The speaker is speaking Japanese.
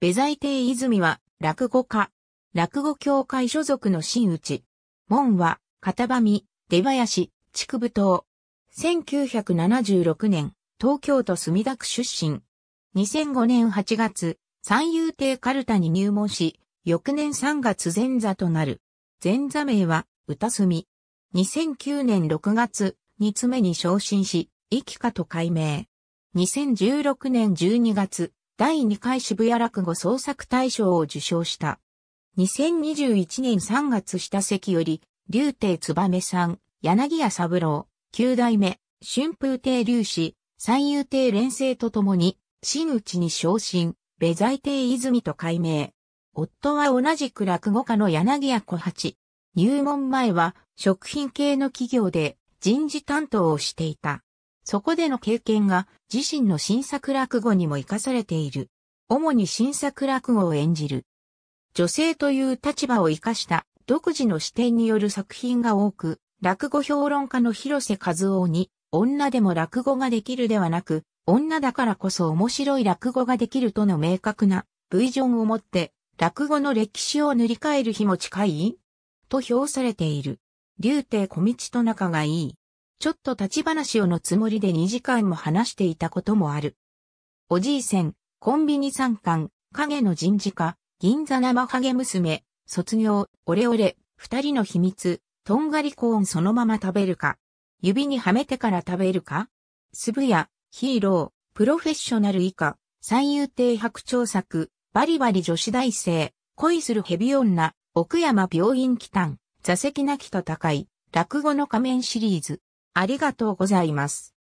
ベザイテイ泉は、落語家。落語協会所属の真打。門は、片場見、出林、筑部島。1976年、東京都墨田区出身。2005年8月、三遊亭カルタに入門し、翌年3月前座となる。前座名は、歌墨。2009年6月、二つ目に昇進し、生きかと改名。2016年12月、第2回渋谷落語創作大賞を受賞した。2021年3月下関より、竜亭めさん、柳谷三郎、九代目、春風亭竜氏、三遊亭連生とともに、真打ちに昇進、ベ財亭泉と改名。夫は同じく落語家の柳谷小八。入門前は食品系の企業で人事担当をしていた。そこでの経験が自身の新作落語にも活かされている。主に新作落語を演じる。女性という立場を活かした独自の視点による作品が多く、落語評論家の広瀬和夫に、女でも落語ができるではなく、女だからこそ面白い落語ができるとの明確な V ジョンを持って、落語の歴史を塗り替える日も近いと評されている。竜亭小道と仲がいい。ちょっと立ち話をのつもりで2時間も話していたこともある。おじいせん、コンビニ三冠、影の人事課、銀座生影娘、卒業、オレオレ、二人の秘密、とんがりコーンそのまま食べるか、指にはめてから食べるか、ぶや、ヒーロー、プロフェッショナル以下、三遊亭白鳥作、バリバリ女子大生、恋する蛇女、奥山病院祈祷、座席なき戦い、落語の仮面シリーズ。ありがとうございます。